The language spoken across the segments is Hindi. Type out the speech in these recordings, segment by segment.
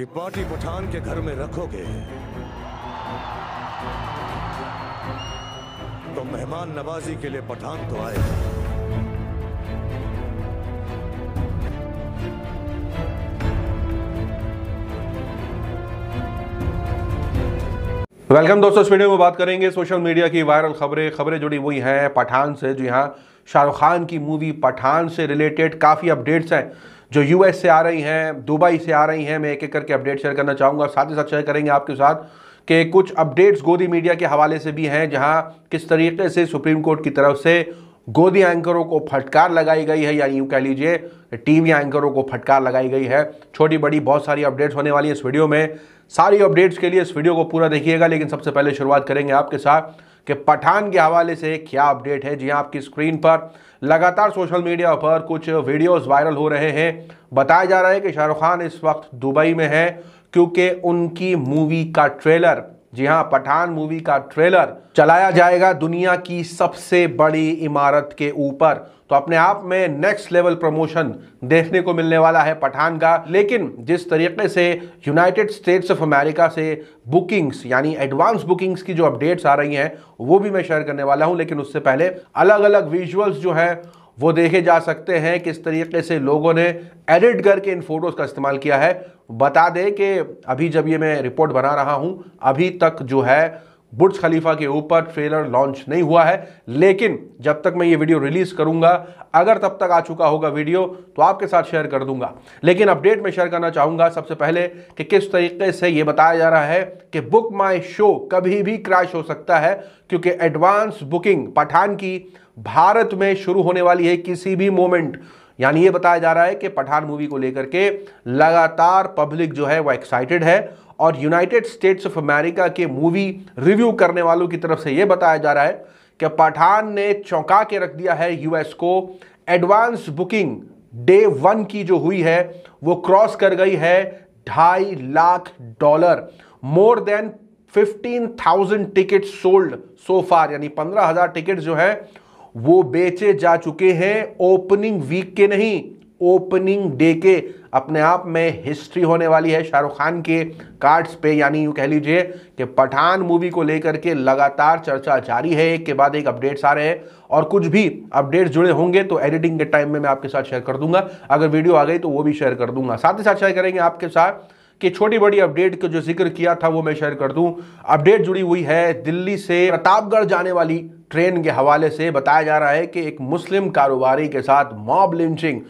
कि पार्टी पठान के घर में रखोगे तो मेहमान नवाजी के लिए पठान तो आए वेलकम दोस्तों इस वीडियो में बात करेंगे सोशल मीडिया की वायरल खबरें खबरें जुड़ी हुई हैं पठान से जी हाँ शाहरुख खान की मूवी पठान से रिलेटेड काफ़ी अपडेट्स हैं जो यूएस से आ रही हैं दुबई से आ रही हैं मैं एक एक करके अपडेट शेयर करना चाहूँगा साथ ही साथ शेयर करेंगे आपके साथ कि कुछ अपडेट्स गोदी मीडिया के हवाले से भी हैं जहाँ किस तरीके से सुप्रीम कोर्ट की तरफ से गोदी एंकरों को फटकार लगाई गई है या यूँ कह लीजिए टीवी एंकरों को फटकार लगाई गई है छोटी बड़ी बहुत सारी अपडेट्स होने वाली है इस वीडियो में सारी अपडेट्स के लिए इस वीडियो को पूरा देखिएगा लेकिन सबसे पहले शुरुआत करेंगे आपके साथ कि पठान के हवाले से क्या अपडेट है जी हाँ, आपकी स्क्रीन पर लगातार सोशल मीडिया पर कुछ वीडियोस वायरल हो रहे हैं बताया जा रहा है कि शाहरुख खान इस वक्त दुबई में है क्योंकि उनकी मूवी का ट्रेलर जी हाँ पठान मूवी का ट्रेलर चलाया जाएगा दुनिया की सबसे बड़ी इमारत के ऊपर तो अपने आप में नेक्स्ट लेवल प्रमोशन देखने को मिलने वाला है पठान का लेकिन जिस तरीके से यूनाइटेड स्टेट्स ऑफ अमेरिका से बुकिंग्स यानी एडवांस बुकिंग्स की जो अपडेट्स आ रही हैं वो भी मैं शेयर करने वाला हूं लेकिन उससे पहले अलग अलग विजुअल्स जो हैं वो देखे जा सकते हैं किस तरीके से लोगों ने एडिट करके इन फोटोज़ का इस्तेमाल किया है बता दें कि अभी जब ये मैं रिपोर्ट बना रहा हूं अभी तक जो है बुर्ज खलीफा के ऊपर ट्रेलर लॉन्च नहीं हुआ है लेकिन जब तक मैं ये वीडियो रिलीज़ करूंगा अगर तब तक आ चुका होगा वीडियो तो आपके साथ शेयर कर दूंगा लेकिन अपडेट में शेयर करना चाहूंगा सबसे पहले कि किस तरीके से ये बताया जा रहा है कि बुक माई शो कभी भी क्रैश हो सकता है क्योंकि एडवांस बुकिंग पठान की भारत में शुरू होने वाली है किसी भी मोमेंट यानी ये बताया जा रहा है कि पठान मूवी को लेकर के लगातार पब्लिक जो है वो एक्साइटेड है और यूनाइटेड स्टेट्स ऑफ अमेरिका के मूवी रिव्यू करने वालों की तरफ से ये बताया जा रहा है कि पठान ने चौंका के रख दिया है यूएस को एडवांस बुकिंग डे वन की जो हुई है वो क्रॉस कर गई है ढाई lakh dollar more than fifteen thousand ticket sold so far यानी पंद्रह हजार टिकट जो है वो बेचे जा चुके हैं ओपनिंग वीक के नहीं ओपनिंग डे के अपने आप में हिस्ट्री होने वाली है शाहरुख खान के कार्ड्स पे यानी यूँ कह लीजिए कि पठान मूवी को लेकर के लगातार चर्चा जारी है एक के बाद एक अपडेट्स आ रहे हैं और कुछ भी अपडेट्स जुड़े होंगे तो एडिटिंग के टाइम में मैं आपके साथ शेयर कर दूंगा अगर वीडियो आ गई तो वो भी शेयर कर दूंगा साथ ही साथ शेयर करेंगे आपके साथ कि छोटी बड़ी अपडेट का जो जिक्र किया था वो मैं शेयर कर दूं अपडेट जुड़ी हुई है दिल्ली से प्रतापगढ़ जाने वाली ट्रेन के हवाले से बताया जा रहा है कि एक मुस्लिम कारोबारी के साथ मॉब लिंचिंग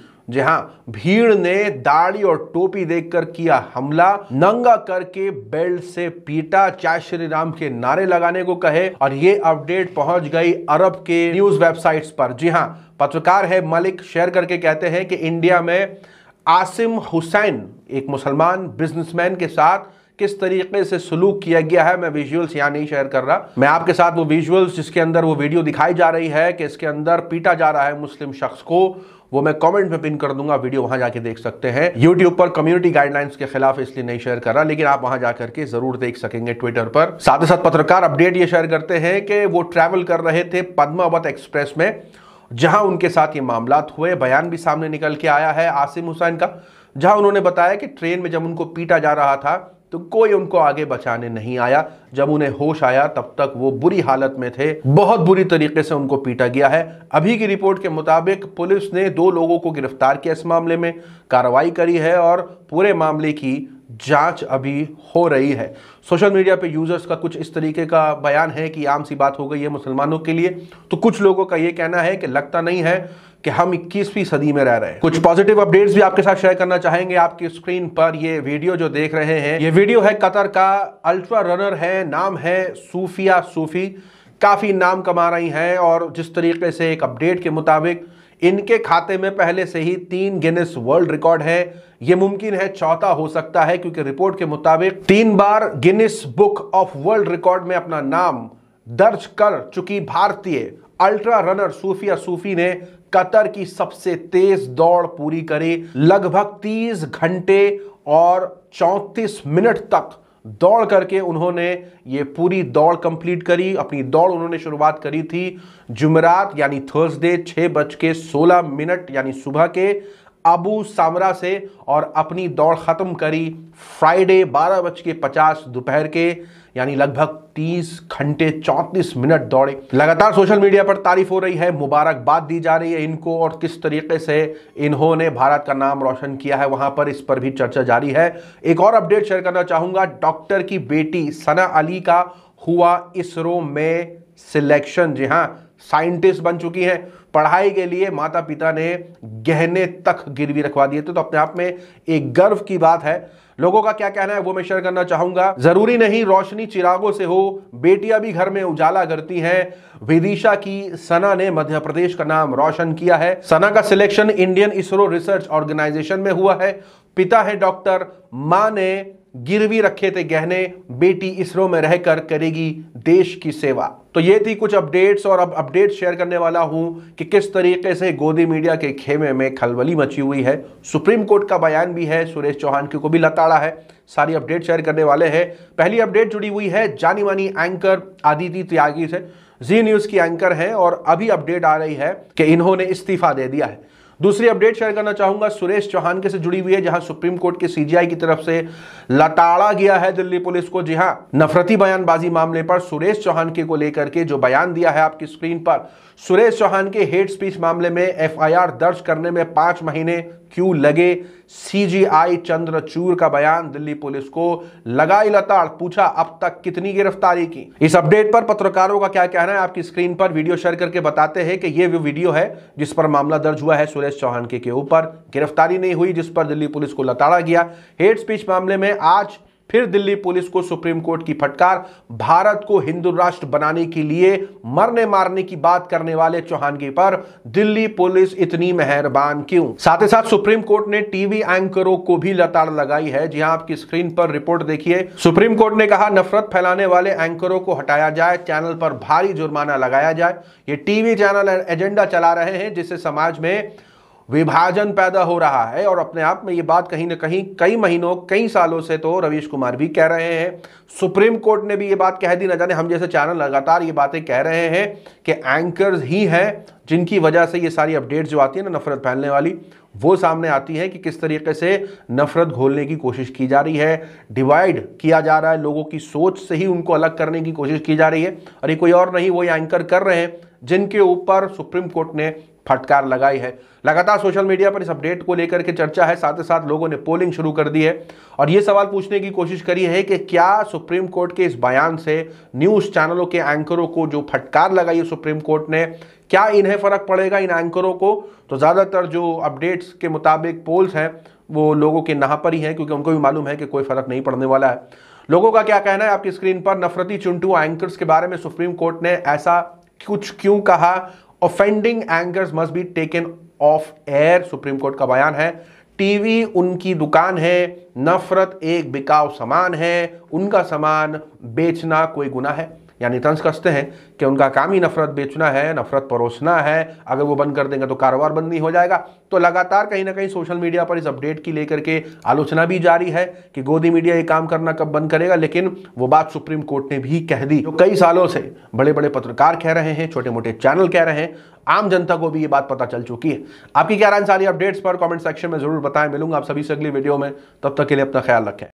हाँ भीड़ ने दाढ़ी और टोपी देखकर किया हमला नंगा करके बेल्ट से पीटा चाय श्री राम के नारे लगाने को कहे और ये अपडेट पहुंच गई अरब के न्यूज वेबसाइट्स पर जी हाँ पत्रकार है मलिक शेयर करके कहते हैं कि इंडिया में आसिम हुसैन एक मुसलमान बिजनेसमैन के साथ किस तरीके से सलूक किया गया है मैं विजुअल्स यहाँ नहीं शेयर कर रहा मैं आपके साथ वो विजुअल्स जिसके अंदर वो वीडियो दिखाई जा रही है कि इसके अंदर पीटा जा रहा है मुस्लिम शख्स को वो मैं कमेंट में पिन कर दूंगा वीडियो वहां जाके देख सकते हैं यूट्यूब पर कम्युनिटी गाइडलाइंस के खिलाफ इसलिए नहीं शेयर कर रहा लेकिन आप वहां जाकर के जरूर देख सकेंगे ट्विटर पर साथ ही साथ पत्रकार अपडेट ये शेयर करते हैं कि वो ट्रैवल कर रहे थे पद्मावत एक्सप्रेस में जहां उनके साथ ये मामला हुए बयान भी सामने निकल के आया है आसिम हुसैन का जहां उन्होंने बताया कि ट्रेन में जब उनको पीटा जा रहा था तो कोई उनको आगे बचाने नहीं आया जब उन्हें होश आया तब तक वो बुरी हालत में थे बहुत बुरी तरीके से उनको पीटा गया है अभी की रिपोर्ट के मुताबिक पुलिस ने दो लोगों को गिरफ्तार किया इस मामले में कार्रवाई करी है और पूरे मामले की जांच अभी हो रही है सोशल मीडिया पे यूज़र्स का कुछ इस तरीके का बयान है कि आम सी बात हो गई है मुसलमानों के लिए तो कुछ लोगों का यह कहना है कि लगता नहीं है कि हम 21वीं सदी में रह रहे हैं कुछ पॉजिटिव अपडेट्स भी आपके साथ शेयर करना चाहेंगे आपकी स्क्रीन पर ये वीडियो जो देख रहे हैं ये वीडियो है कतर का अल्ट्रा रनर है नाम है सूफिया सूफी काफ़ी नाम कमा रही है और जिस तरीके से एक अपडेट के मुताबिक इनके खाते में पहले से ही तीन गिनेस वर्ल्ड रिकॉर्ड है यह मुमकिन है चौथा हो सकता है क्योंकि रिपोर्ट के मुताबिक तीन बार Guinness book of world record में अपना नाम दर्ज कर चुकी भारतीय अल्ट्रा रनर सूफिया सूफी ने कतर की सबसे तेज दौड़ पूरी करी लगभग 30 घंटे और 34 मिनट तक दौड़ करके उन्होंने ये पूरी दौड़ कंप्लीट करी अपनी दौड़ उन्होंने शुरुआत करी थी जुमेरात यानी थर्सडे छः बज के सोलह मिनट यानी सुबह के अबू सामरा से और अपनी दौड़ ख़त्म करी फ्राइडे बारह बज के पचास दोपहर के यानी लगभग 30 घंटे 34 मिनट दौड़े लगातार सोशल मीडिया पर तारीफ हो रही है मुबारकबाद दी जा रही है इनको और किस तरीके से इन्होंने भारत का नाम रोशन किया है वहां पर इस पर भी चर्चा जारी है एक और अपडेट शेयर करना चाहूंगा डॉक्टर की बेटी सना अली का हुआ इसरो में सिलेक्शन जी हाँ साइंटिस्ट बन चुकी हैं पढ़ाई के लिए माता पिता ने गहने तक गिरवी रखवा दिए थे तो अपने आप में एक गर्व की बात है लोगों का क्या कहना है वो मैं शेयर करना चाहूंगा जरूरी नहीं रोशनी चिरागों से हो बेटियां भी घर में उजाला करती हैं विदिशा की सना ने मध्य प्रदेश का नाम रोशन किया है सना का selection Indian ISRO research organisation में हुआ है पिता है डॉक्टर मां ने गिरवी रखे थे गहने बेटी इसरो में रहकर करेगी देश की सेवा तो ये थी कुछ अपडेट्स और अब अपडेट शेयर करने वाला हूं कि किस तरीके से गोदी मीडिया के खेमे में खलबली मची हुई है सुप्रीम कोर्ट का बयान भी है सुरेश चौहान की को भी लताड़ा है सारी अपडेट शेयर करने वाले हैं पहली अपडेट जुड़ी हुई है जानी मानी एंकर आदिति त्यागी से जी न्यूज़ की एंकर हैं और अभी अपडेट आ रही है कि इन्होंने इस्तीफा दे दिया है दूसरी अपडेट शेयर करना चाहूंगा सुरेश चौहान के से जुड़ी हुई है जहां सुप्रीम कोर्ट के सीजीआई की तरफ से लताड़ा गया है दिल्ली पुलिस को जी हां नफरती बयानबाजी मामले पर सुरेश चौहान के को लेकर के जो बयान दिया है आपकी स्क्रीन पर सुरेश चौहान के हेट स्पीच मामले में एफ दर्ज करने में पांच महीने क्यों लगे सीजीआई चंद्रचूर का बयान दिल्ली पुलिस को लगाई लताड़ पूछा अब तक कितनी गिरफ्तारी की इस अपडेट पर पत्रकारों का क्या कहना है आपकी स्क्रीन पर वीडियो शेयर करके बताते हैं कि ये वो वीडियो है जिस पर मामला दर्ज हुआ है सुरेश चौहान के ऊपर गिरफ्तारी नहीं हुई जिस पर दिल्ली पुलिस को लताड़ा गया हेट स्पीच मामले में आज फिर दिल्ली पुलिस को सुप्रीम कोर्ट की फटकार भारत को हिंदू राष्ट्र बनाने के लिए मरने मारने की बात करने वाले चौहानगी पर दिल्ली पुलिस इतनी मेहरबान क्यों साथ ही साथ सुप्रीम कोर्ट ने टीवी एंकरों को भी लताड़ लगाई है जी आपकी स्क्रीन पर रिपोर्ट देखिए सुप्रीम कोर्ट ने कहा नफरत फैलाने वाले एंकरों को हटाया जाए चैनल पर भारी जुर्माना लगाया जाए ये टीवी चैनल एजेंडा चला रहे हैं जिससे समाज में विभाजन पैदा हो रहा है और अपने आप में ये बात कहीं ना कहीं कई महीनों कई सालों से तो रवीश कुमार भी कह रहे हैं सुप्रीम कोर्ट ने भी ये बात कह दी ना जाने हम जैसे चैनल लगातार ये बातें कह रहे हैं कि एंकर्स ही हैं जिनकी वजह से ये सारी अपडेट्स जो आती है ना नफरत फैलने वाली वो सामने आती है कि किस तरीके से नफरत घोलने की कोशिश की जा रही है डिवाइड किया जा रहा है लोगों की सोच से ही उनको अलग करने की कोशिश की जा रही है और ये कोई और नहीं वो ये एंकर कर रहे हैं जिनके ऊपर सुप्रीम कोर्ट ने फटकार लगाई है लगातार सोशल मीडिया पर इस अपडेट को लेकर के चर्चा है साथ ही साथ लोगों ने पोलिंग शुरू कर दी है और ये सवाल पूछने की कोशिश करी है कि क्या सुप्रीम कोर्ट के इस बयान से न्यूज़ चैनलों के एंकरों को जो फटकार लगाई है सुप्रीम कोर्ट ने क्या इन्हें फ़र्क पड़ेगा इन एंकरों को तो ज़्यादातर जो अपडेट्स के मुताबिक पोल्स हैं वो लोगों के नाह पर ही हैं क्योंकि उनको भी मालूम है कि कोई फ़र्क नहीं पड़ने वाला है लोगों का क्या कहना है आपकी स्क्रीन पर नफरती चुनटू एंकर्स के बारे में सुप्रीम कोर्ट ने ऐसा कुछ क्यों कहा offending anchors must be taken off air supreme court का बयान है टीवी उनकी दुकान है नफरत एक बिकाव सामान है उनका सामान बेचना कोई गुना है यानी तंज कसते हैं कि उनका काम ही नफरत बेचना है नफरत परोसना है अगर वो बंद कर देंगे तो कारोबार बंद नहीं हो जाएगा तो लगातार कहीं ना कहीं सोशल मीडिया पर इस अपडेट की लेकर के आलोचना भी जारी है कि गोदी मीडिया ये काम करना कब बंद करेगा लेकिन वो बात सुप्रीम कोर्ट ने भी कह दी जो कई सालों से बड़े बड़े पत्रकार कह रहे हैं छोटे मोटे चैनल कह रहे हैं आम जनता को भी ये बात पता चल चुकी है आपकी क्या राय सारी अपडेट्स पर कॉमेंट सेक्शन में जरूर बताएं मिलूंगा आप सभी से अगली वीडियो में तब तक के लिए अपना ख्याल रखें